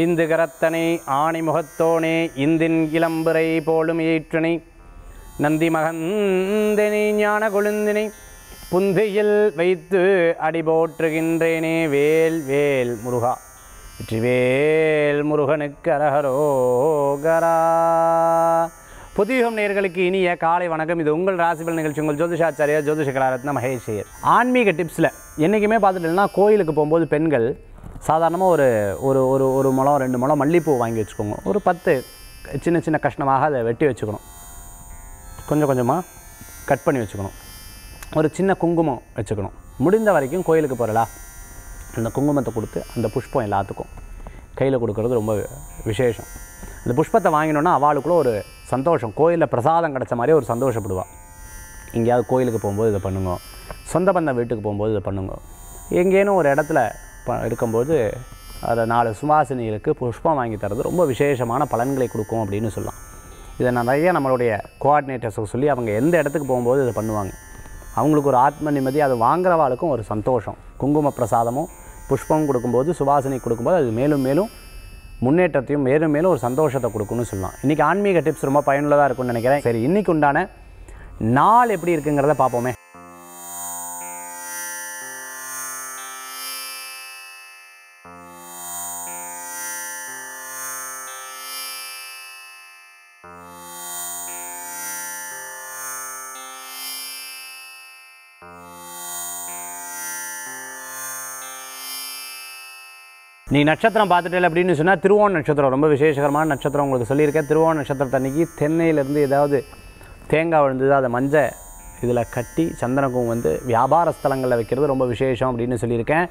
ஐந்து கரத்தனை ஆணி முகத்தோனே இந்தின் இளம்புரை போலும் ஏற்றினை நந்தி மகந்தினி ஞான கொழுந்தினை புந்தியில் வைத்து அடி போற்றுகின்றேனே வேல் வேல் முருகா வேல் முருகனுக்கு அரஹரோகரா புதியுகம் நேர்களுக்கு இனிய காலை வணக்கம் இது உங்கள் ராசிபல் நிகழ்ச்சி உங்கள் ஜோதிஷாச்சாரியா ஜோதிஷ கலாரத்ன மகேஷ் ஆன்மீக டிப்ஸில் என்றைக்குமே பார்த்துட்டோம்னா கோயிலுக்கு போகும்போது பெண்கள் சாதாரணமாக ஒரு ஒரு ஒரு ஒரு முளம் ரெண்டு முளம் மல்லிகைப்பூ வாங்கி வச்சுக்கோங்க ஒரு பத்து சின்ன சின்ன கஷ்டமாக அதை வெட்டி வச்சுக்கணும் கொஞ்சம் கொஞ்சமாக கட் பண்ணி வச்சுக்கணும் ஒரு சின்ன குங்குமம் வச்சுக்கணும் முடிந்த வரைக்கும் கோயிலுக்கு போகிறலா அந்த குங்குமத்தை கொடுத்து அந்த புஷ்பம் எல்லாத்துக்கும் கையில் கொடுக்கறது ரொம்ப விசேஷம் அந்த புஷ்பத்தை வாங்கினோன்னா அவளுக்குள்ள ஒரு சந்தோஷம் கோயிலில் பிரசாதம் கிடச்ச மாதிரி ஒரு சந்தோஷப்படுவாள் எங்கேயாவது கோயிலுக்கு போகும்போது இதை பண்ணுங்க சொந்த பந்த வீட்டுக்கு போகும்போது இதை பண்ணுங்க எங்கேனும் ஒரு இடத்துல எடுக்கும்போது அதை நாலு சுவாசினிகளுக்கு புஷ்பம் வாங்கி தரது ரொம்ப விசேஷமான பலன்களை கொடுக்கும் அப்படின்னு சொல்லலாம் இதை நிறைய நம்மளுடைய கோஆர்டினேட்டர்ஸுக்கு சொல்லி அவங்க எந்த இடத்துக்கு போகும்போது இதை பண்ணுவாங்க அவங்களுக்கு ஒரு ஆத்ம நிம்மதி அது வாங்குறவாளுக்கும் ஒரு சந்தோஷம் குங்கும பிரசாதமும் புஷ்பம் கொடுக்கும்போது சுவாசனை கொடுக்கும்போது அது மேலும் மேலும் முன்னேற்றத்தையும் மேலும் மேலும் ஒரு சந்தோஷத்தை கொடுக்கும்னு சொல்லலாம் இன்றைக்கி ஆன்மீக டிப்ஸ் ரொம்ப பயனுள்ளதாக இருக்கும்னு நினைக்கிறேன் சரி இன்றைக்கு உண்டான நாள் எப்படி இருக்குங்கிறத பார்ப்போமே நீ நட்சத்திரம் பார்த்துட்டே அப்படின்னு சொன்னால் திருவோண நட்சத்திரம் ரொம்ப விசேஷகரமான நட்சத்திரம் உங்களுக்கு சொல்லியிருக்கேன் திருவோண நட்சத்திரத்தை அன்றைக்கி தென்னையிலேருந்து ஏதாவது தேங்காய் விழுந்தது அதை மஞ்சள் இதில் கட்டி சந்தனக்கும் வந்து வியாபார ஸ்தலங்களில் வைக்கிறது ரொம்ப விசேஷம் அப்படின்னு சொல்லியிருக்கேன்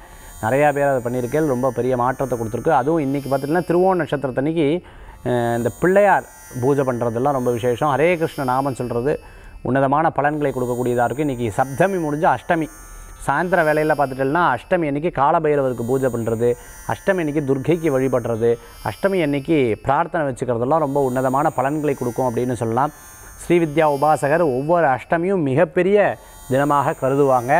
நிறையா பேர் அதை பண்ணியிருக்கேன் ரொம்ப பெரிய மாற்றத்தை கொடுத்துருக்கு அதுவும் இன்றைக்கி பார்த்துட்டிங்கன்னா திருவோண நட்சத்திரத்தன்னைக்கு இந்த பிள்ளையார் பூஜை பண்ணுறதெல்லாம் ரொம்ப விசேஷம் ஹரே கிருஷ்ண நாமம் சொல்கிறது உன்னதமான பலன்களை கொடுக்கக்கூடியதாக இருக்குது இன்றைக்கி சப்தமி முடிஞ்ச அஷ்டமி சாயந்தர வேலையில் பார்த்துட்டோம்னா அஷ்டமி அன்றைக்கி காலபைரவருக்கு பூஜை பண்ணுறது அஷ்டமி அன்றைக்கி துர்கைக்கு வழிபடுறது அஷ்டமி அன்னைக்கு பிரார்த்தனை வச்சுக்கிறதெல்லாம் ரொம்ப உன்னதமான பலன்களை கொடுக்கும் அப்படின்னு சொல்லலாம் ஸ்ரீவித்யா உபாசகர் ஒவ்வொரு அஷ்டமியும் மிகப்பெரிய தினமாக கருதுவாங்க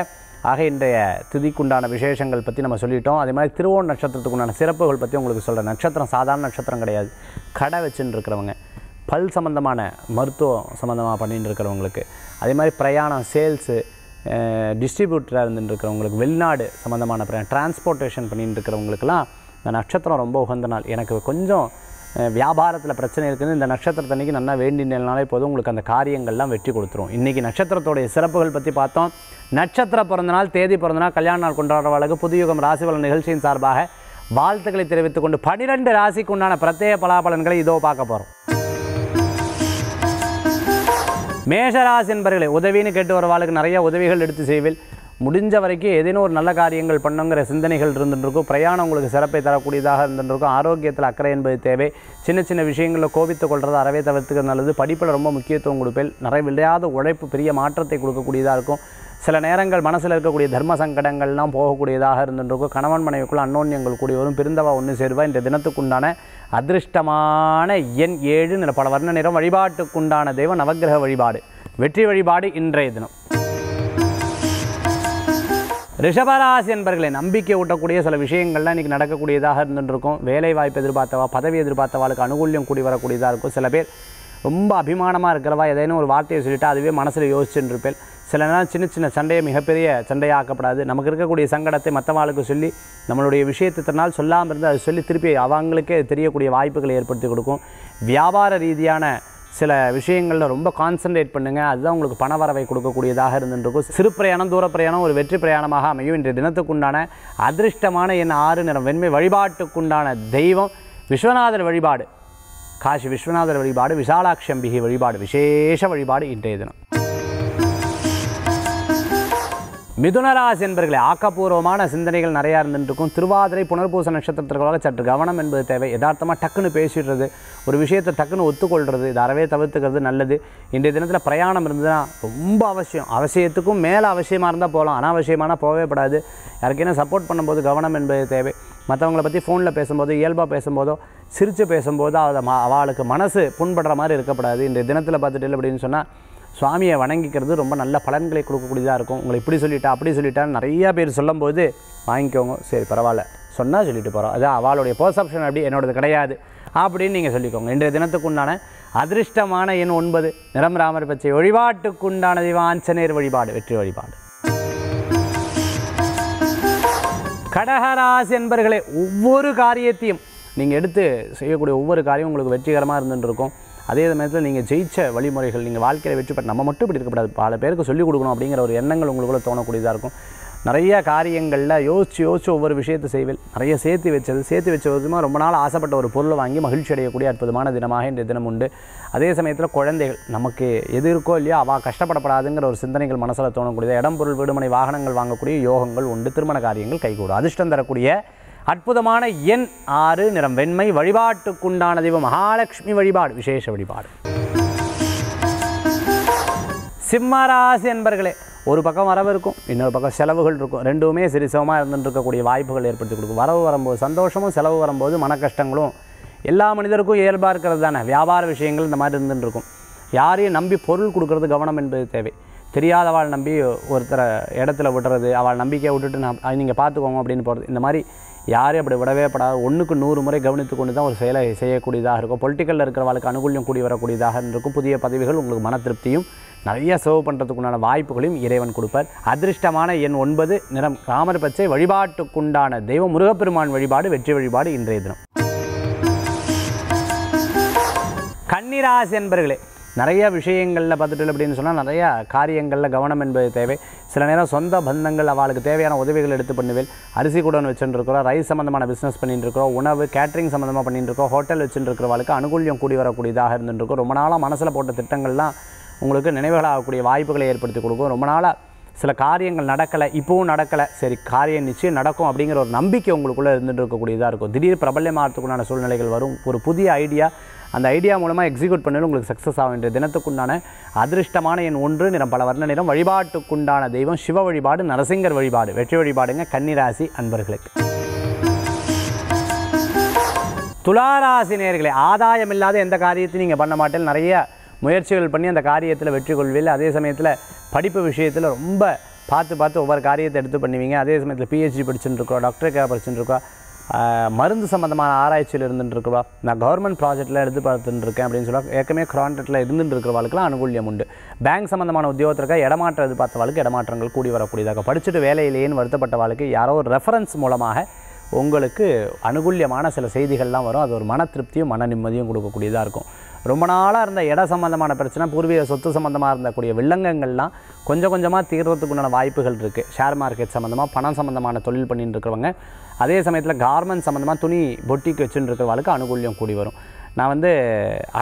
ஆக இன்றைய திதிக்குண்டான விசேஷங்கள் பற்றி நம்ம சொல்லிட்டோம் அதே மாதிரி திருவோண நட்சத்திரத்துக்குண்டான சிறப்புகள் பற்றி உங்களுக்கு சொல்கிறேன் நட்சத்திரம் சாதாரண நட்சத்திரம் கிடையாது கடை வச்சுன்னு இருக்கிறவங்க பல் சம்மந்தமான மருத்துவம் சம்மந்தமாக பண்ணிட்டு இருக்கிறவங்களுக்கு அதே மாதிரி பிரயாணம் சேல்ஸு டிஸ்ட்ரிபியூட்டராக இருந்துருக்கிறவங்களுக்கு வெளிநாடு சம்மந்தமான டிரான்ஸ்போர்ட்டேஷன் பண்ணிட்டு இருக்கிறவங்களுக்குலாம் இந்த நட்சத்திரம் ரொம்ப உகந்த நாள் எனக்கு கொஞ்சம் வியாபாரத்தில் பிரச்சனை இருக்குதுன்னு இந்த நட்சத்திரத்தன்னைக்கு நல்லா வேண்டினாலே போதும் உங்களுக்கு அந்த காரியங்கள்லாம் வெற்றி கொடுத்துரும் இன்றைக்கி நட்சத்திரத்தோடைய சிறப்புகள் பற்றி பார்த்தோம் நட்சத்திர பிறந்தநாள் தேதி பிறந்தநாள் கல்யாண நாள் கொண்டாடுற கொண்டாடுறவர்களுக்கு புதுயுகம் பலன் நிகழ்ச்சியின் சார்பாக வாழ்த்துக்களை தெரிவித்துக்கொண்டு பனிரெண்டு ராசிக்கு உண்டான பிரத்யேக பலாபலன்களை இதோ பார்க்க போகிறோம் மேஷராசி என்பர்களே உதவின்னு கேட்டு வர வாழ்க்கை நிறைய உதவிகள் எடுத்து செய்வேன் முடிஞ்ச வரைக்கும் ஏதேனும் ஒரு நல்ல காரியங்கள் பண்ணுங்கிற சிந்தனைகள் இருந்துருக்கும் பிரயாணம் உங்களுக்கு சிறப்பை தரக்கூடியதாக இருந்துருக்கும் ஆரோக்கியத்தில் அக்கறை என்பது தேவை சின்ன சின்ன விஷயங்களில் கோபித்து கொள்வது அறவே தவிர்த்துக்கிறது நல்லது படிப்பில் ரொம்ப முக்கியத்துவம் கொடுப்பேன் நிறைய விளையாத உழைப்பு பெரிய மாற்றத்தை கொடுக்கக்கூடியதாக இருக்கும் சில நேரங்கள் மனசில் இருக்கக்கூடிய தர்ம சங்கடங்கள்லாம் போகக்கூடியதாக இருந்துருக்கும் கணவன் மனைவிக்குள்ள அன்னோன்யங்கள் கூடிய வரும் பிரிந்தவா ஒன்று சேருவா இந்த தினத்துக்குண்டான அதிர்ஷ்டமான எண் ஏழு பல வர்ண நிறம் வழிபாட்டுக்குண்டான தெய்வம் நவகிரக வழிபாடு வெற்றி வழிபாடு இன்றைய தினம் ரிஷபராசி என்பர்களை நம்பிக்கை ஊட்டக்கூடிய சில விஷயங்கள்லாம் இன்றைக்கி நடக்கக்கூடியதாக இருந்துருக்கும் வேலை வாய்ப்பு எதிர்பார்த்தவா பதவி எதிர்பார்த்தவாளுக்கு அனுகூல்யம் கூடி வரக்கூடியதாக இருக்கும் சில பேர் ரொம்ப அபிமானமாக இருக்கிறவா ஏதேனும் ஒரு வார்த்தையை சொல்லிவிட்டு அதுவே மனசில் யோசிச்சுட்டு இருப்பேன் சில நேரம் சின்ன சின்ன சண்டையை மிகப்பெரிய சண்டையாக ஆக்கப்படாது நமக்கு இருக்கக்கூடிய சங்கடத்தை மற்றவாளுக்கு சொல்லி நம்மளுடைய விஷயத்தினால் சொல்லாமல் இருந்து அதை சொல்லி திருப்பி அவங்களுக்கே தெரியக்கூடிய வாய்ப்புகளை ஏற்படுத்தி கொடுக்கும் வியாபார ரீதியான சில விஷயங்களில் ரொம்ப கான்சன்ட்ரேட் பண்ணுங்கள் அதுதான் உங்களுக்கு பண வரவை கொடுக்கக்கூடியதாக இருந்துருக்கும் சிறு பிரயாணம் தூர பிரயாணம் ஒரு வெற்றி பிரயாணமாக அமையும் இன்றைய தினத்துக்குண்டான அதிர்ஷ்டமான என் ஆறு நிறம் வெண்மை வழிபாட்டுக்குண்டான தெய்வம் விஸ்வநாதர் வழிபாடு காசி விஸ்வநாதர் வழிபாடு விசாலாட்சி அம்பிகை வழிபாடு விசேஷ வழிபாடு இன்றைய தினம் மிதுனராசி என்பர்களே ஆக்கப்பூர்வமான சிந்தனைகள் நிறையா இருந்துருக்கும் திருவாதிரை புனர்பூச நட்சத்திரத்திற்காக சற்று கவனம் என்பது தேவை யதார்த்தமாக டக்குன்னு பேசிடுறது ஒரு விஷயத்தை டக்குன்னு ஒத்துக்கொள்கிறது இது அறவே தவிர்த்துக்கிறது நல்லது இன்றைய தினத்தில் பிரயாணம் இருந்ததுன்னா ரொம்ப அவசியம் அவசியத்துக்கும் மேலே அவசியமாக இருந்தால் போகலாம் அனாவசியமான போகவே படாது யாருக்கேனா சப்போர்ட் பண்ணும்போது கவனம் என்பது தேவை மற்றவங்கள பற்றி ஃபோனில் பேசும்போது இயல்பாக பேசும்போதோ சிரித்து பேசும்போது அதை அவளுக்கு மனசு புண்படுற மாதிரி இருக்கக்கூடாது இந்த தினத்தில் பார்த்துட்டு அப்படின்னு சொன்னால் சுவாமியை வணங்கிக்கிறது ரொம்ப நல்ல பலன்களை கொடுக்கக்கூடியதாக இருக்கும் உங்களை இப்படி சொல்லிட்டா அப்படி சொல்லிட்டான்னு நிறையா பேர் சொல்லும்போது வாங்கிக்கோங்க சரி பரவாயில்ல சொன்னால் சொல்லிட்டு போகிறோம் அதான் அவளுடைய பர்செப்ஷன் அப்படி என்னோடது கிடையாது அப்படின்னு நீங்கள் சொல்லிக்கோங்க இன்றைய தினத்துக்கு உண்டான அதிர்ஷ்டமான எண் ஒன்பது நிறம் ராமர் பச்சை வழிபாட்டுக்குண்டான தெய்வ வழிபாடு வெற்றி வழிபாடு கடகராசி என்பர்களே ஒவ்வொரு காரியத்தையும் நீங்கள் எடுத்து செய்யக்கூடிய ஒவ்வொரு காரியம் உங்களுக்கு வெற்றிகரமாக இருந்துருக்கும் அதே சமயத்தில் நீங்கள் ஜெயித்த வழிமுறைகள் நீங்கள் வாழ்க்கையில் வெற்றி பெற்ற நம்ம மட்டும் இப்படி இருக்கக்கூடாது பல பேருக்கு சொல்லிக் கொடுக்கணும் அப்படிங்கிற ஒரு எண்ணங்கள் உங்களுக்குள்ளே தோணக்கூடியதாக இருக்கும் நிறைய காரியங்களில் யோசித்து யோசிச்சு ஒவ்வொரு விஷயத்தை செய்வேன் நிறைய சேர்த்து வச்சது சேர்த்து வச்ச விதமாக ரொம்ப நாள் ஆசைப்பட்ட ஒரு பொருளை வாங்கி மகிழ்ச்சி அடையக்கூடிய அற்புதமான தினமாக இன்றைய தினம் உண்டு அதே சமயத்தில் குழந்தைகள் நமக்கு எது இருக்கோ இல்லையோ அவள் கஷ்டப்படப்படாதுங்கிற ஒரு சிந்தனைகள் மனசில் தோணக்கூடியது இடம் பொருள் வீடுமனை வாகனங்கள் வாங்கக்கூடிய யோகங்கள் உண்டு திருமண காரியங்கள் கைகூடும் அதிர்ஷ்டம் தரக்கூடிய அற்புதமான எண் ஆறு நிறம் வெண்மை வழிபாட்டுக்குண்டான தெய்வம் மகாலட்சுமி வழிபாடு விசேஷ வழிபாடு சிம்மராசி என்பர்களே ஒரு பக்கம் வரவு இருக்கும் இன்னொரு பக்கம் செலவுகள் இருக்கும் ரெண்டுமே சிறிசமமாக இருந்துட்டு இருந்துருக்கக்கூடிய வாய்ப்புகள் ஏற்படுத்தி கொடுக்கும் வரவு வரும்போது சந்தோஷமும் செலவு வரும்போது மன கஷ்டங்களும் எல்லா மனிதருக்கும் இயல்பாக இருக்கிறது தானே வியாபார விஷயங்கள் இந்த மாதிரி இருந்துட்டு இருக்கும் யாரையும் நம்பி பொருள் கொடுக்கறது கவனம் என்பது தேவை தெரியாதவாள் நம்பி ஒருத்தரை இடத்துல விடுறது அவள் நம்பிக்கையை விட்டுட்டு நான் நீங்கள் பார்த்துக்கோங்க அப்படின்னு போகிறது இந்த மாதிரி யாரையும் அப்படி விடவே படாது ஒன்றுக்கு நூறு முறை கவனித்து கொண்டு தான் ஒரு செயலை செய்யக்கூடியதாக இருக்கும் பொலிட்டிக்கலில் இருக்கிறவளுக்கு அனுகூலியம் கூடி வரக்கூடியதாக இருக்கும் புதிய பதவிகள் உங்களுக்கு மன திருப்தியும் நிறைய சேவ் பண்ணுறதுக்குண்டான வாய்ப்புகளையும் இறைவன் கொடுப்பார் அதிர்ஷ்டமான எண் ஒன்பது நிறம் ராமர் பச்சை வழிபாட்டுக்குண்டான தெய்வ முருகப்பெருமான் வழிபாடு வெற்றி வழிபாடு இன்றைய தினம் கன்னிராசி என்பர்களே நிறையா விஷயங்களில் பார்த்துட்டு அப்படின்னு சொன்னால் நிறையா காரியங்களில் கவனம் என்பது தேவை சில நேரம் சொந்த பந்தங்கள் அவளுக்கு தேவையான உதவிகள் எடுத்து பண்ணுவேன் அரிசி குடன் வச்சுருக்கிறோம் ரைஸ் சம்மந்தமான பிஸ்னஸ் இருக்கிறோம் உணவு கேட்ரிங் சம்மந்தமாக இருக்கோம் ஹோட்டல் வச்சுருக்கிறவளுக்கு அனுகூலியம் கூடி வரக்கூடியதாக இருந்துருக்கோம் ரொம்ப நாளாக மனசில் போட்ட திட்டங்கள்லாம் உங்களுக்கு நினைவுகளாகக்கூடிய வாய்ப்புகளை ஏற்படுத்தி கொடுக்கும் ரொம்ப நாளாக சில காரியங்கள் நடக்கலை இப்போவும் நடக்கலை சரி காரியம் நிச்சயம் நடக்கும் அப்படிங்கிற ஒரு நம்பிக்கை உங்களுக்குள்ளே இருந்துட்டு இருக்கக்கூடியதாக இருக்கும் திடீர் பிரபல்யமாகறதுக்குண்டான சூழ்நிலைகள் வரும் ஒரு புதிய ஐடியா அந்த ஐடியா மூலமாக எக்ஸிக்யூட் பண்ணணும் உங்களுக்கு சக்ஸஸ் ஆகும் என்ற தினத்துக்குண்டான அதிர்ஷ்டமான என் ஒன்று நிறம் பல வர்ண நிறம் வழிபாட்டுக்குண்டான தெய்வம் சிவ வழிபாடு நரசிங்கர் வழிபாடு வெற்றி வழிபாடுங்க கன்னிராசி அன்பர்களுக்கு துளாராசி நேர்களை ஆதாயம் இல்லாத எந்த காரியத்தையும் நீங்கள் பண்ண மாட்டேன் நிறைய முயற்சிகள் பண்ணி அந்த காரியத்தில் வெற்றி கொள்வீர்கள் அதே சமயத்தில் படிப்பு விஷயத்தில் ரொம்ப பார்த்து பார்த்து ஒவ்வொரு காரியத்தை எடுத்து பண்ணுவீங்க அதே சமயத்தில் பிஹெச்டி படிச்சுட்டுருக்கோம் டாக்டருக்காக படிச்சுட்டுருக்கோம் மருந்து சம்மந்தமான ஆராய்ச்சியில் இருந்துட்டுருக்குவா நான் கவர்மெண்ட் ப்ராஜெக்டில் எடுத்து பார்த்துட்டு இருக்கேன் அப்படின்னு சொல்லுவாங்க ஏற்கனவே கான்ட்ராக்டில் இருந்துட்டு இருக்கிறவாளுக்குலாம் அனுகூல்யம் உண்டு பேங்க் சம்மந்தமான உத்தியோகத்திற்காக இடமாற்றம் எது பார்த்தவாளுக்கு இடமாற்றங்கள் கூடி வரக்கூடியதாக படிச்சுட்டு வேலையிலேன்னு வருத்தப்பட்ட வாழ்க்கை யாரோ ஒரு ரெஃபரன்ஸ் மூலமாக உங்களுக்கு அனுகூல்யமான சில செய்திகள்லாம் வரும் அது ஒரு மன திருப்தியும் மன நிம்மதியும் கொடுக்கக்கூடியதாக இருக்கும் ரொம்ப நாளாக இருந்த இட சம்மந்தமான பிரச்சனை பூர்வீக சொத்து சம்மந்தமாக இருந்தக்கூடிய வில்லங்கங்கள்லாம் கொஞ்சம் கொஞ்சமாக தீர்றதுக்குண்டான வாய்ப்புகள் இருக்குது ஷேர் மார்க்கெட் சம்மந்தமாக பணம் சம்மந்தமான தொழில் பண்ணிகிட்டு இருக்கிறவங்க அதே சமயத்தில் கார்மெண்ட் சம்மந்தமாக துணி பொட்டிக்கு வச்சுன்னு இருக்கிறவங்களுக்கு அனுகூல்யம் கூடி வரும் நான் வந்து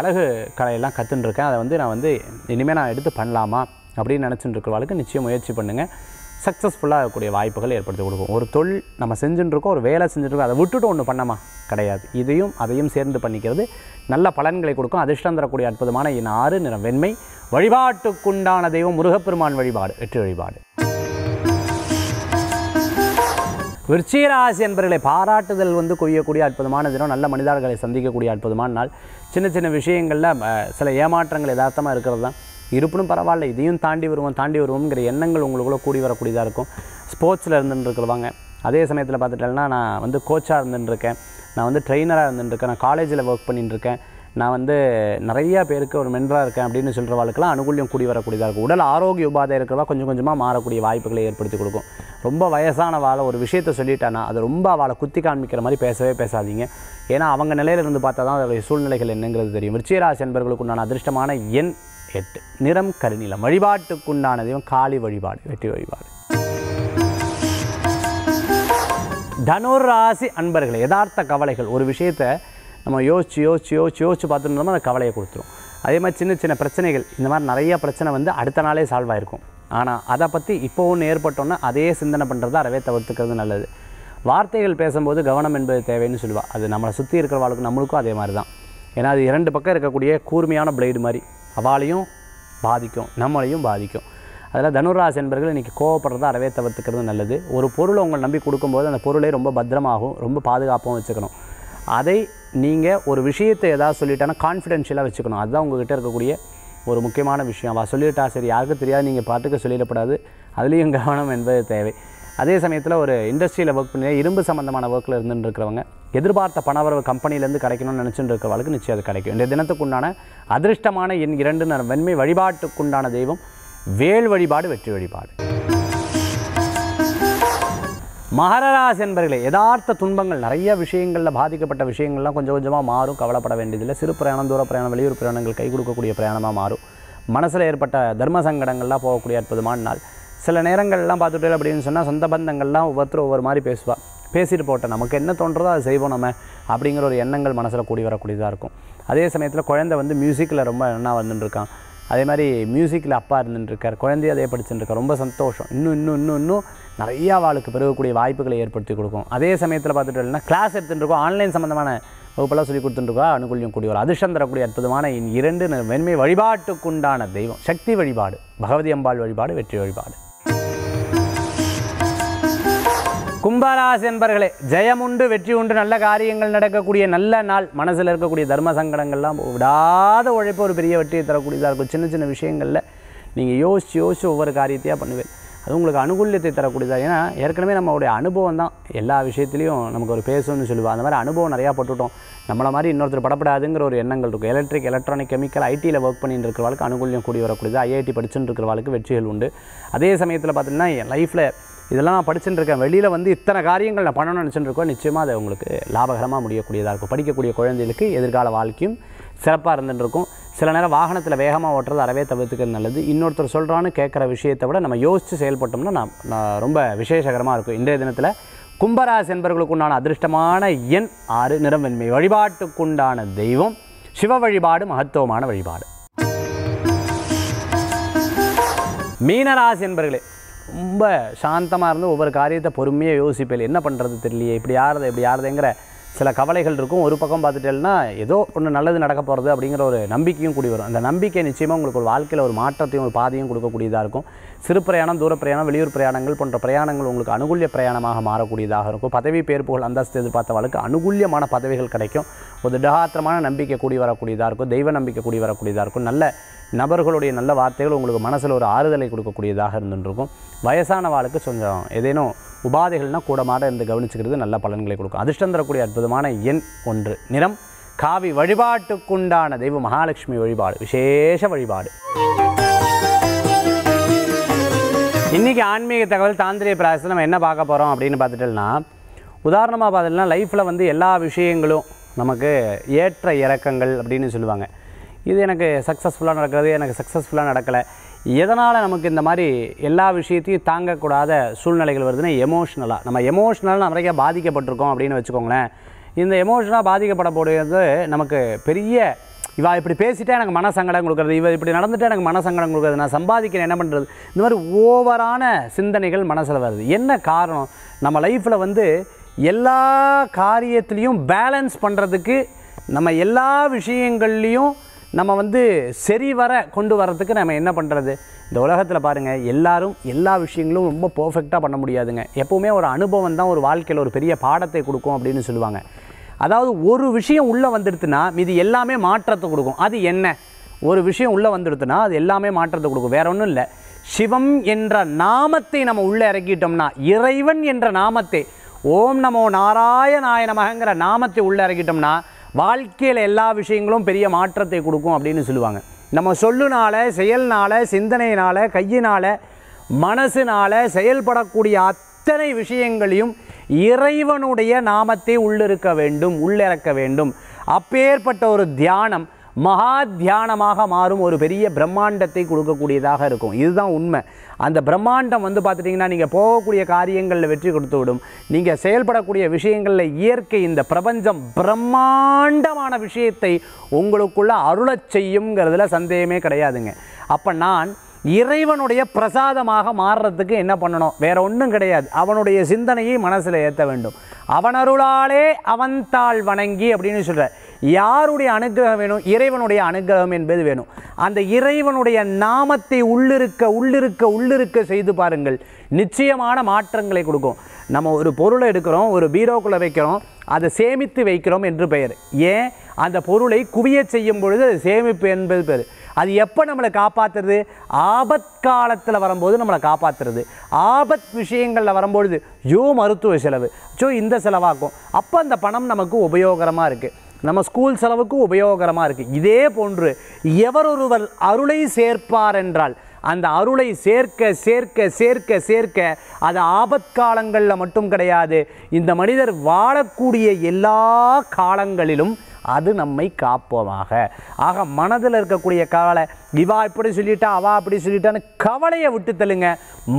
அழகு கலையெல்லாம் கற்றுன்னு அதை வந்து நான் வந்து இனிமேல் நான் எடுத்து பண்ணலாமா அப்படின்னு நினச்சிட்டு இருக்கிறவளுக்கு நிச்சயம் முயற்சி பண்ணுங்கள் சக்ஸஸ்ஃபுல்லாக இருக்கக்கூடிய வாய்ப்புகள் ஏற்படுத்தி கொடுக்கும் ஒரு தொழில் நம்ம செஞ்சுட்டுருக்கோம் ஒரு வேலை செஞ்சுட்டுருக்கோம் அதை விட்டுட்டு ஒன்று பண்ணமா கிடையாது இதையும் அதையும் சேர்ந்து பண்ணிக்கிறது நல்ல பலன்களை கொடுக்கும் அதிர்ஷ்டம் தரக்கூடிய அற்புதமான இன் ஆறு நிற வெண்மை வழிபாட்டுக்குண்டான தெய்வம் முருகப்பெருமான் வழிபாடு வெற்றி வழிபாடு விருச்சிகராசி என்பர்களை பாராட்டுதல் வந்து கொய்யக்கூடிய அற்புதமான தினம் நல்ல மனிதர்களை சந்திக்கக்கூடிய அற்புதமான நாள் சின்ன சின்ன விஷயங்களில் சில ஏமாற்றங்கள் யதார்த்தமாக இருக்கிறது தான் இருப்பினும் பரவாயில்ல இதையும் தாண்டி வருவோம் தாண்டி வருவோங்கிற எண்ணங்கள் உங்களுக்குள்ளே கூடி வரக்கூடியதாக இருக்கும் ஸ்போர்ட்ஸில் இருந்துருக்குறவாங்க அதே சமயத்தில் பார்த்துட்டேன்னா நான் வந்து கோச்சாக இருந்துட்டுருக்கேன் நான் வந்து ட்ரெயினராக இருந்துட்டுருக்கேன் நான் காலேஜில் ஒர்க் பண்ணிட்டுருக்கேன் நான் வந்து நிறையா பேருக்கு ஒரு மென்டராக இருக்கேன் அப்படின்னு சொல்கிற சொல்கிறவர்களுக்குலாம் அனுகூலியம் கூடி வரக்கூடியதாக இருக்கும் உடல் ஆரோக்கிய உபாதை இருக்கிறவா கொஞ்சம் கொஞ்சமாக மாறக்கூடிய வாய்ப்புகளை ஏற்படுத்தி கொடுக்கும் ரொம்ப வயசானவாளை ஒரு விஷயத்த சொல்லிட்டேன்னா அது ரொம்ப அவளை குத்தி காண்பிக்கிற மாதிரி பேசவே பேசாதீங்க ஏன்னா அவங்க நிலையிலிருந்து பார்த்தா தான் அதோடைய சூழ்நிலைகள் என்னங்கிறது தெரியும் விருச்சிகராசி என்பர்களுக்கு உண்டான அதிர்ஷ்டமான எண் எட்டு நிறம் கருநிலம் வழிபாட்டுக்குண்டான தெய்வம் காளி வழிபாடு வெற்றி வழிபாடு தனுர் ராசி அன்பர்கள் யதார்த்த கவலைகள் ஒரு விஷயத்தை நம்ம யோசிச்சு யோசிச்சு யோசிச்சு யோசிச்சு பார்த்துருந்தோமோ அந்த கவலையை கொடுத்துரும் அதே மாதிரி சின்ன சின்ன பிரச்சனைகள் இந்த மாதிரி நிறையா பிரச்சனை வந்து அடுத்த நாளே சால்வ் ஆகிருக்கும் ஆனால் அதை பற்றி இப்போ ஒன்று ஏற்பட்டோன்னா அதே சிந்தனை பண்ணுறது அறவே தவிர்த்துக்கிறது நல்லது வார்த்தைகள் பேசும்போது கவனம் என்பது தேவைன்னு சொல்லுவாள் அது நம்மளை சுற்றி இருக்கிற வாழ்க்கை நம்மளுக்கும் அதே மாதிரி தான் ஏன்னா அது இரண்டு பக்கம் இருக்கக்கூடிய கூர்மையான பிளேடு மாதிரி அவளையும் பாதிக்கும் நம்மளையும் பாதிக்கும் அதில் தனுராசி என்பர்கள் இன்றைக்கி கோவப்படுறத அறவே தவிர்த்துக்கிறது நல்லது ஒரு பொருளை உங்களை நம்பி கொடுக்கும்போது அந்த பொருளை ரொம்ப பத்திரமாகவும் ரொம்ப பாதுகாப்பாகவும் வச்சுக்கணும் அதை நீங்கள் ஒரு விஷயத்தை எதாவது சொல்லிட்டானா கான்ஃபிடென்ஷியலாக வச்சுக்கணும் அதுதான் உங்கள்கிட்ட இருக்கக்கூடிய ஒரு முக்கியமான விஷயம் அவள் சொல்லிட்டா சரி யாருக்கும் தெரியாது நீங்கள் பாட்டுக்க சொல்லிடப்படாது அதுலேயும் கவனம் என்பது தேவை அதே சமயத்தில் ஒரு இண்டஸ்ட்ரியில் ஒர்க் பண்ணி இரும்பு சம்மந்தமான ஒர்க்கில் இருந்துட்டு இருக்கிறவங்க எதிர்பார்த்த பணவரவு கம்பெனிலேருந்து கிடைக்கணும்னு நினச்சிட்டு இருக்கிறவளுக்கு நிச்சயம் அது கிடைக்கும் இந்த தினத்துக்குண்டான அதிருஷ்டமான என் இரண்டு நர் வெண்மை வழிபாட்டுக்குண்டான தெய்வம் வேல் வழிபாடு வெற்றி வழிபாடு மகரராஸ் என்பர்களே யதார்த்த துன்பங்கள் நிறைய விஷயங்களில் பாதிக்கப்பட்ட விஷயங்கள்லாம் கொஞ்சம் கொஞ்சமாக மாறும் கவலைப்பட வேண்டியதில்லை சிறு பிரயாணம் தூர பிரயாணம் வெளியூர் பிரயாணங்கள் கை கொடுக்கக்கூடிய பிரயாணமாக மாறும் மனசில் ஏற்பட்ட தர்ம சங்கடங்கள்லாம் போகக்கூடிய அற்புதமான நாள் சில நேரங்கள்லாம் பார்த்துட்டு அப்படின்னு சொன்னால் சொந்த பந்தங்கள்லாம் ஒவ்வொருத்தரும் ஒவ்வொரு மாதிரி பேசுவாள் பேசிட்டு போட்டேன் நமக்கு என்ன தோன்றதோ அதை செய்வோம் நம்ம அப்படிங்கிற ஒரு எண்ணங்கள் மனசில் கூடி வரக்கூடியதாக இருக்கும் அதே சமயத்தில் குழந்தை வந்து மியூசிக்கில் ரொம்ப என்ன வந்துட்டுருக்கான் அதே மாதிரி மியூசிக்கில் அப்பா இருந்துட்டுருக்கார் குழந்தைய அதே படிச்சுட்டுருக்கார் ரொம்ப சந்தோஷம் இன்னும் இன்னும் இன்னும் இன்னும் நிறையா வாளுக்கு பெருகக்கூடிய வாய்ப்புகளை ஏற்படுத்தி கொடுக்கும் அதே சமயத்தில் பார்த்துட்டு இல்லைன்னா கிளாஸ் இருக்கோம் ஆன்லைன் சம்மந்தமான வகுப்பெல்லாம் சொல்லி கொடுத்துட்டுருக்கா அனுகூலியம் கூடிய ஒரு அதிர்ஷ்டம் தரக்கூடிய அற்புதமான இரண்டு மென்மை வழிபாட்டுக்குண்டான தெய்வம் சக்தி வழிபாடு பகவதி அம்பாள் வழிபாடு வெற்றி வழிபாடு கும்பராசி என்பர்களே ஜெயமுண்டு வெற்றி உண்டு நல்ல காரியங்கள் நடக்கக்கூடிய நல்ல நாள் மனசில் இருக்கக்கூடிய தர்ம சங்கடங்கள்லாம் விடாத உழைப்பு ஒரு பெரிய வெற்றியை தரக்கூடியதாக இருக்கும் சின்ன சின்ன விஷயங்களில் நீங்கள் யோசித்து யோசித்து ஒவ்வொரு காரியத்தையாக பண்ணுவேன் அது உங்களுக்கு அனுகூல்யத்தை தரக்கூடியதாக ஏன்னா ஏற்கனவே நம்மளுடைய அனுபவம் தான் எல்லா விஷயத்துலையும் நமக்கு ஒரு பேசணும்னு சொல்லுவோம் அந்த மாதிரி அனுபவம் நிறையா பட்டுவிட்டோம் நம்மளை மாதிரி இன்னொருத்தர் படப்படாதுங்கிற ஒரு எண்ணங்கள் இருக்கும் எலக்ட்ரிக் எலக்ட்ரானிக் கெமிக்கல் ஐடியில் ஒர்க் பண்ணிட்டு இருக்கிறவளுக்கு அனுகூல்யம் கூடி வரக்கூடியது ஐஐடி படிச்சுட்டு இருக்கிறவளுக்கு வெற்றிகள் உண்டு அதே சமயத்தில் பார்த்திங்கன்னா என் லைஃப்பில் இதெல்லாம் நான் படிச்சுட்டு இருக்கேன் வெளியில் வந்து இத்தனை காரியங்கள் நான் பண்ணணும்னு நினச்சிட்டு இருக்கோம் நிச்சயமாக அது உங்களுக்கு லாபகரமாக முடியக்கூடியதாக இருக்கும் படிக்கக்கூடிய குழந்தைகளுக்கு எதிர்கால வாழ்க்கையும் சிறப்பாக இருந்துருக்கும் சில நேரம் வாகனத்தில் வேகமாக ஓட்டுறது அறவே தவிர்த்துக்கிறது நல்லது இன்னொருத்தர் சொல்கிறான்னு கேட்குற விஷயத்தை விட நம்ம யோசித்து செயல்பட்டோம்னா நான் ரொம்ப விசேஷகரமாக இருக்கும் இன்றைய தினத்தில் கும்பராசி என்பவர்களுக்கு உண்டான அதிர்ஷ்டமான எண் ஆறு நிறமின்மை வழிபாட்டுக்குண்டான தெய்வம் சிவ வழிபாடு மகத்துவமான வழிபாடு மீனராசி என்பர்களே ரொம்ப சாந்தமாக இருந்து ஒவ்வொரு காரியத்தை பொறுமையாக யோசிப்பேல் என்ன பண்ணுறது தெரியலையே இப்படி யாரது இப்படி யாரதுங்கிற சில கவலைகள் இருக்கும் ஒரு பக்கம் பார்த்துட்டேன்னா ஏதோ ஒன்று நல்லது நடக்க போகிறது அப்படிங்கிற ஒரு நம்பிக்கையும் கூடி வரும் அந்த நம்பிக்கை நிச்சயமாக உங்களுக்கு ஒரு வாழ்க்கையில் ஒரு மாற்றத்தையும் ஒரு பாதையும் கொடுக்கக்கூடியதாக இருக்கும் சிறு பிரயாணம் தூர பிரயாணம் வெளியூர் பிரயாணங்கள் போன்ற பிரயாணங்கள் உங்களுக்கு அனுகூலிய பிரயாணமாக மாறக்கூடியதாக இருக்கும் பதவி பேர் அந்தஸ்து எதிர்பார்த்த வாழ்க்கை அனுகூலியமான பதவிகள் கிடைக்கும் ஒரு திடகாத்திரமான நம்பிக்கை கூடி வரக்கூடியதாக இருக்கும் தெய்வ நம்பிக்கை கூடி வரக்கூடியதாக இருக்கும் நல்ல நபர்களுடைய நல்ல வார்த்தைகள் உங்களுக்கு மனசில் ஒரு ஆறுதலை கொடுக்கக்கூடியதாக இருந்துருக்கும் வயசானவாளுக்கு கொஞ்சம் ஏதேனும் உபாதைகள்னால் கூடமாக இருந்து கவனிச்சுக்கிறது நல்ல பலன்களை கொடுக்கும் அதிர்ஷ்டம் தரக்கூடிய அற்புதமான எண் ஒன்று நிறம் காவி வழிபாட்டுக்குண்டான தெய்வ மகாலட்சுமி வழிபாடு விசேஷ வழிபாடு இன்றைக்கி ஆன்மீக தகவல் தாந்திரிய பிராயசத்தில் நம்ம என்ன பார்க்க போகிறோம் அப்படின்னு பார்த்துட்டோம்னா உதாரணமாக பார்த்தீங்கன்னா லைஃப்பில் வந்து எல்லா விஷயங்களும் நமக்கு ஏற்ற இறக்கங்கள் அப்படின்னு சொல்லுவாங்க இது எனக்கு சக்ஸஸ்ஃபுல்லாக நடக்கிறது எனக்கு சக்ஸஸ்ஃபுல்லாக நடக்கலை எதனால் நமக்கு இந்த மாதிரி எல்லா விஷயத்தையும் தாங்கக்கூடாத சூழ்நிலைகள் வருதுன்னா எமோஷ்னலாக நம்ம எமோஷ்னலாக நிறைய பாதிக்கப்பட்டிருக்கோம் அப்படின்னு வச்சுக்கோங்களேன் இந்த எமோஷனாக பாதிக்கப்படக்கூடியது நமக்கு பெரிய இவா இப்படி பேசிட்டே எனக்கு மனசங்கடம் கொடுக்குறது இவ இப்படி நடந்துகிட்டே எனக்கு மனசங்கடம் கொடுக்குறது நான் சம்பாதிக்கிறேன் என்ன பண்ணுறது இந்த மாதிரி ஓவரான சிந்தனைகள் மனசில் வருது என்ன காரணம் நம்ம லைஃப்பில் வந்து எல்லா காரியத்துலேயும் பேலன்ஸ் பண்ணுறதுக்கு நம்ம எல்லா விஷயங்கள்லேயும் நம்ம வந்து சரி வர கொண்டு வர்றதுக்கு நம்ம என்ன பண்ணுறது இந்த உலகத்தில் பாருங்கள் எல்லாரும் எல்லா விஷயங்களும் ரொம்ப பர்ஃபெக்டாக பண்ண முடியாதுங்க எப்போவுமே ஒரு அனுபவம் தான் ஒரு வாழ்க்கையில் ஒரு பெரிய பாடத்தை கொடுக்கும் அப்படின்னு சொல்லுவாங்க அதாவது ஒரு விஷயம் உள்ளே வந்துடுதுன்னா இது எல்லாமே மாற்றத்தை கொடுக்கும் அது என்ன ஒரு விஷயம் உள்ளே வந்துடுதுன்னா அது எல்லாமே மாற்றத்தை கொடுக்கும் வேற ஒன்றும் இல்லை சிவம் என்ற நாமத்தை நம்ம உள்ளே இறக்கிட்டோம்னா இறைவன் என்ற நாமத்தை ஓம் நமோ நாராயணாய நமகங்கிற நாமத்தை உள்ளே இறக்கிட்டோம்னா வாழ்க்கையில் எல்லா விஷயங்களும் பெரிய மாற்றத்தை கொடுக்கும் அப்படின்னு சொல்லுவாங்க நம்ம சொல்லுனால் செயல்னால் சிந்தனையினால் கையினால் மனசினால் செயல்படக்கூடிய அத்தனை விஷயங்களையும் இறைவனுடைய நாமத்தை உள்ளிருக்க வேண்டும் உள்ளிறக்க வேண்டும் அப்பேற்பட்ட ஒரு தியானம் மகா தியானமாக மாறும் ஒரு பெரிய பிரம்மாண்டத்தை கொடுக்கக்கூடியதாக இருக்கும் இதுதான் உண்மை அந்த பிரம்மாண்டம் வந்து பார்த்துட்டிங்கன்னா நீங்கள் போகக்கூடிய காரியங்களில் வெற்றி கொடுத்து விடும் நீங்கள் செயல்படக்கூடிய விஷயங்களில் இயற்கை இந்த பிரபஞ்சம் பிரம்மாண்டமான விஷயத்தை உங்களுக்குள்ள அருளச் செய்யுங்கிறதுல சந்தேகமே கிடையாதுங்க அப்போ நான் இறைவனுடைய பிரசாதமாக மாறுறதுக்கு என்ன பண்ணணும் வேற ஒன்றும் கிடையாது அவனுடைய சிந்தனையை மனசில் ஏற்ற வேண்டும் அவனருளாலே அவன் தாழ் வணங்கி அப்படின்னு சொல்கிற யாருடைய அனுகிரகம் வேணும் இறைவனுடைய அனுகிரகம் என்பது வேணும் அந்த இறைவனுடைய நாமத்தை உள்ளிருக்க உள்ளிருக்க உள்ளிருக்க செய்து பாருங்கள் நிச்சயமான மாற்றங்களை கொடுக்கும் நம்ம ஒரு பொருளை எடுக்கிறோம் ஒரு பீரோக்குள்ளே வைக்கிறோம் அதை சேமித்து வைக்கிறோம் என்று பெயர் ஏன் அந்த பொருளை குவிய செய்யும் பொழுது அது சேமிப்பு என்பது பெயர் அது எப்போ நம்மளை காப்பாற்றுறது ஆபத்காலத்தில் வரும்போது நம்மளை காப்பாற்றுறது ஆபத் விஷயங்களில் வரும்பொழுது யோ மருத்துவ செலவு ஸோ இந்த செலவாக்கும் அப்போ அந்த பணம் நமக்கு உபயோகரமாக இருக்குது நம்ம ஸ்கூல் செலவுக்கு உபயோகரமாக இருக்குது இதே போன்று எவரொருவர் அருளை சேர்ப்பார் என்றால் அந்த அருளை சேர்க்க சேர்க்க சேர்க்க சேர்க்க அது ஆபத்காலங்களில் மட்டும் கிடையாது இந்த மனிதர் வாழக்கூடிய எல்லா காலங்களிலும் அது நம்மை காப்போமாக ஆக மனதில் இருக்கக்கூடிய கவலை இவா இப்படி சொல்லிட்டா அவா அப்படி சொல்லிட்டான்னு கவலையை விட்டு தள்ளுங்க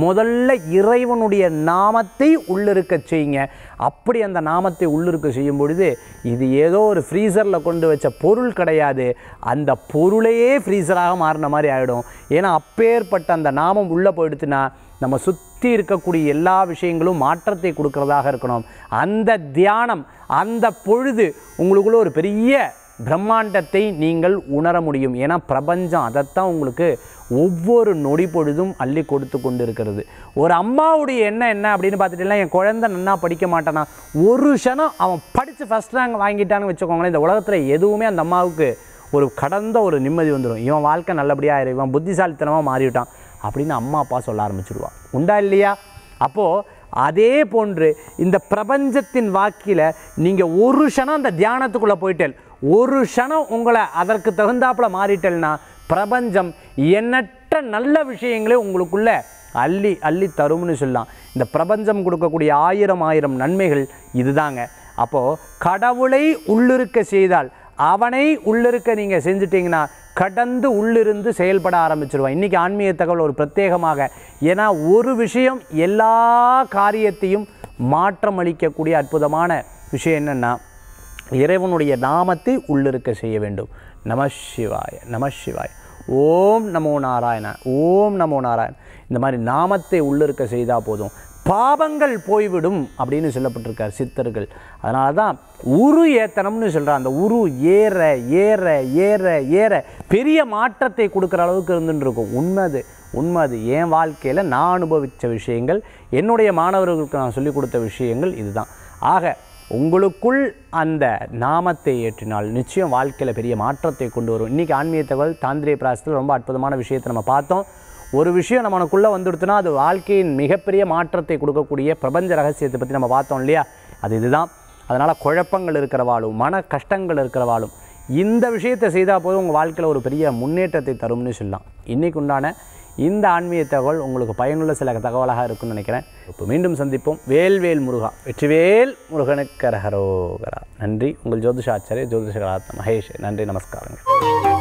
முதல்ல இறைவனுடைய நாமத்தை உள்ளிருக்க செய்யுங்க அப்படி அந்த நாமத்தை உள்ளிருக்க செய்யும் பொழுது இது ஏதோ ஒரு ஃப்ரீசரில் கொண்டு வச்ச பொருள் கிடையாது அந்த பொருளையே ஃப்ரீசராக மாறின மாதிரி ஆகிடும் ஏன்னா அப்பேற்பட்ட அந்த நாமம் உள்ளே போயிடுச்சுன்னா நம்ம சுத்த சுற்றி இருக்கக்கூடிய எல்லா விஷயங்களும் மாற்றத்தை கொடுக்கறதாக இருக்கணும் அந்த தியானம் அந்த பொழுது உங்களுக்குள்ள ஒரு பெரிய பிரம்மாண்டத்தை நீங்கள் உணர முடியும் ஏன்னா பிரபஞ்சம் அதைத்தான் உங்களுக்கு ஒவ்வொரு நொடி பொழுதும் அள்ளி கொடுத்து கொண்டு இருக்கிறது ஒரு அம்மாவுடைய எண்ணம் என்ன அப்படின்னு பார்த்துட்டீங்கன்னா என் குழந்தை நன்னா படிக்க மாட்டானா ஒரு க்ஷணம் அவன் படித்து ஃபஸ்ட் ரேங்க் வாங்கிட்டான்னு வச்சுக்கோங்களேன் இந்த உலகத்தில் எதுவுமே அந்த அம்மாவுக்கு ஒரு கடந்த ஒரு நிம்மதி வந்துடும் இவன் வாழ்க்கை நல்லபடியாக இவன் புத்திசாலித்தனமாக மாறிவிட்டான் அப்படின்னு அம்மா அப்பா சொல்ல ஆரம்பிச்சிடுவா உண்டா இல்லையா அப்போது அதே போன்று இந்த பிரபஞ்சத்தின் வாக்கில் நீங்கள் ஒரு க்ஷணம் அந்த தியானத்துக்குள்ளே போயிட்டல் ஒரு க்ஷணம் உங்களை அதற்கு தகுந்தாப்பில் மாறிட்டல்னா பிரபஞ்சம் எண்ணற்ற நல்ல விஷயங்களே உங்களுக்குள்ளே அள்ளி அள்ளி தரும்னு சொல்லலாம் இந்த பிரபஞ்சம் கொடுக்கக்கூடிய ஆயிரம் ஆயிரம் நன்மைகள் இதுதாங்க அப்போது கடவுளை உள்ளிருக்க செய்தால் அவனை உள்ளிருக்க நீங்கள் செஞ்சிட்டிங்கன்னா கடந்து உள்ளிருந்து செயல்பட ஆரம்பிச்சிருவான் இன்றைக்கி ஆன்மீக தகவல் ஒரு பிரத்யேகமாக ஏன்னா ஒரு விஷயம் எல்லா காரியத்தையும் மாற்றம் அளிக்கக்கூடிய அற்புதமான விஷயம் என்னென்னா இறைவனுடைய நாமத்தை உள்ளிருக்க செய்ய வேண்டும் நம சிவாய நம சிவாய ஓம் நமோ நாராயண ஓம் நமோ நாராயண் இந்த மாதிரி நாமத்தை உள்ளிருக்க செய்தால் போதும் பாவங்கள் போய்விடும் அப்படின்னு சொல்லப்பட்டிருக்கார் சித்தர்கள் அதனால தான் உரு ஏத்தனம்னு சொல்கிறார் அந்த உரு ஏற ஏற ஏற ஏற பெரிய மாற்றத்தை கொடுக்குற அளவுக்கு இருந்துருக்கும் இருக்கும் உண்மை அது உண்மை அது என் வாழ்க்கையில் நான் அனுபவித்த விஷயங்கள் என்னுடைய மாணவர்களுக்கு நான் சொல்லிக் கொடுத்த விஷயங்கள் இதுதான் ஆக உங்களுக்குள் அந்த நாமத்தை ஏற்றினால் நிச்சயம் வாழ்க்கையில் பெரிய மாற்றத்தை கொண்டு வரும் இன்றைக்கி ஆன்மீக தகவல் தாந்திரிய பிராசத்தில் ரொம்ப அற்புதமான விஷயத்தை நம்ம பார்த்தோம் ஒரு விஷயம் நம்மளுக்குள்ளே வந்துடுத்துனா அது வாழ்க்கையின் மிகப்பெரிய மாற்றத்தை கொடுக்கக்கூடிய பிரபஞ்ச ரகசியத்தை பற்றி நம்ம பார்த்தோம் இல்லையா அது இதுதான் அதனால் குழப்பங்கள் இருக்கிறவாளும் மன கஷ்டங்கள் இருக்கிறவாளும் இந்த விஷயத்தை செய்தால் போதும் உங்கள் வாழ்க்கையில் ஒரு பெரிய முன்னேற்றத்தை தரும்னு சொல்லலாம் இன்றைக்கு உண்டான இந்த ஆன்மீக தகவல் உங்களுக்கு பயனுள்ள சில தகவலாக இருக்குன்னு நினைக்கிறேன் இப்போ மீண்டும் சந்திப்போம் வேல்வேல் முருகா வெற்றிவேல் முருகனுக்கரகரோகரா நன்றி உங்கள் ஜோதிஷாச்சாரிய ஜோதிஷகராத் மகேஷ் நன்றி நமஸ்காரங்கள்